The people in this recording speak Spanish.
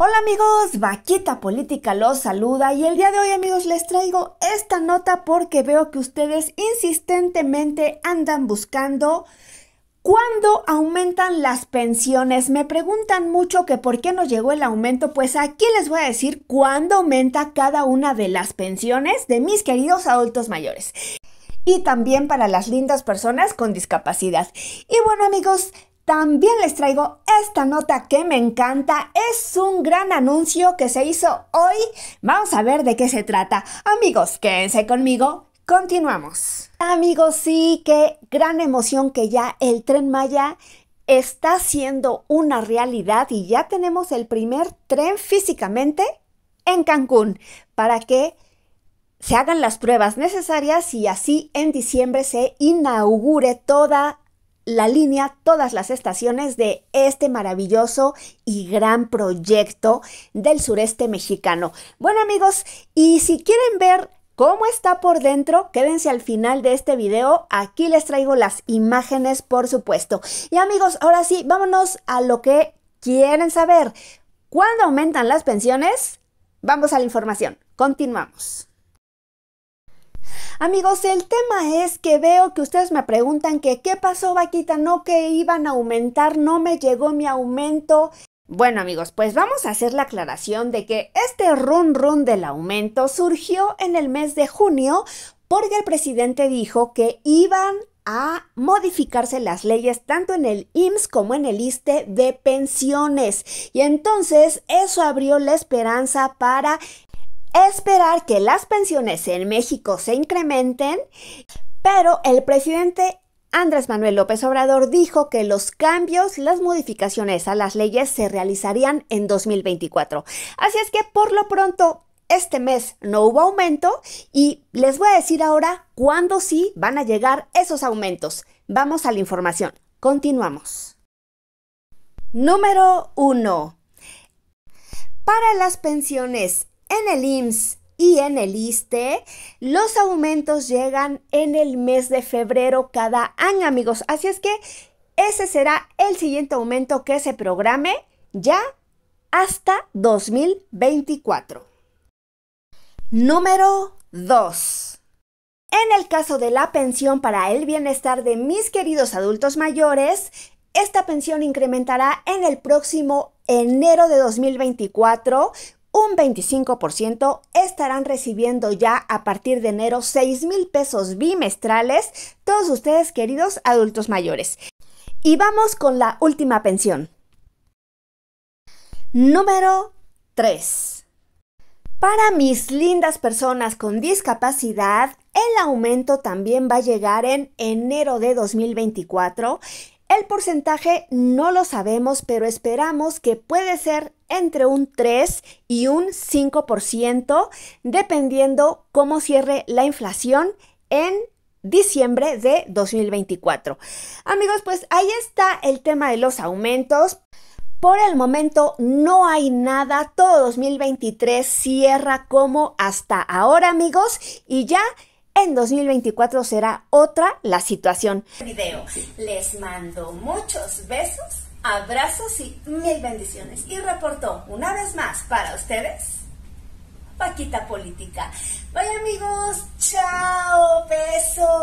Hola amigos, Vaquita Política los saluda y el día de hoy amigos les traigo esta nota porque veo que ustedes insistentemente andan buscando ¿Cuándo aumentan las pensiones? Me preguntan mucho que por qué no llegó el aumento. Pues aquí les voy a decir cuándo aumenta cada una de las pensiones de mis queridos adultos mayores y también para las lindas personas con discapacidad. Y bueno amigos, también les traigo esta nota que me encanta. Es un gran anuncio que se hizo hoy. Vamos a ver de qué se trata. Amigos, quédense conmigo. Continuamos. Amigos, sí, qué gran emoción que ya el tren Maya está siendo una realidad y ya tenemos el primer tren físicamente en Cancún para que se hagan las pruebas necesarias y así en diciembre se inaugure toda la línea, todas las estaciones de este maravilloso y gran proyecto del sureste mexicano. Bueno amigos, y si quieren ver cómo está por dentro, quédense al final de este video, aquí les traigo las imágenes por supuesto. Y amigos, ahora sí, vámonos a lo que quieren saber. ¿Cuándo aumentan las pensiones? Vamos a la información, continuamos. Amigos, el tema es que veo que ustedes me preguntan que qué pasó vaquita, no que iban a aumentar, no me llegó mi aumento. Bueno amigos, pues vamos a hacer la aclaración de que este run run del aumento surgió en el mes de junio porque el presidente dijo que iban a modificarse las leyes tanto en el IMSS como en el ISTE de pensiones. Y entonces eso abrió la esperanza para esperar que las pensiones en México se incrementen, pero el presidente Andrés Manuel López Obrador dijo que los cambios, las modificaciones a las leyes se realizarían en 2024. Así es que por lo pronto este mes no hubo aumento y les voy a decir ahora cuándo sí van a llegar esos aumentos. Vamos a la información. Continuamos. Número 1. Para las pensiones en el IMSS y en el ISTE, los aumentos llegan en el mes de febrero cada año, amigos. Así es que ese será el siguiente aumento que se programe ya hasta 2024. Número 2. En el caso de la pensión para el bienestar de mis queridos adultos mayores, esta pensión incrementará en el próximo enero de 2024 un 25% estarán recibiendo ya a partir de enero 6 mil pesos bimestrales todos ustedes queridos adultos mayores. Y vamos con la última pensión. Número 3. Para mis lindas personas con discapacidad, el aumento también va a llegar en enero de 2024. El porcentaje no lo sabemos, pero esperamos que puede ser entre un 3 y un 5%, dependiendo cómo cierre la inflación en diciembre de 2024. Amigos, pues ahí está el tema de los aumentos. Por el momento no hay nada, todo 2023 cierra como hasta ahora amigos y ya en 2024 será otra la situación. Les mando muchos besos abrazos y mil bendiciones. Y reportó una vez más para ustedes, Paquita Política. Bye amigos, chao, besos.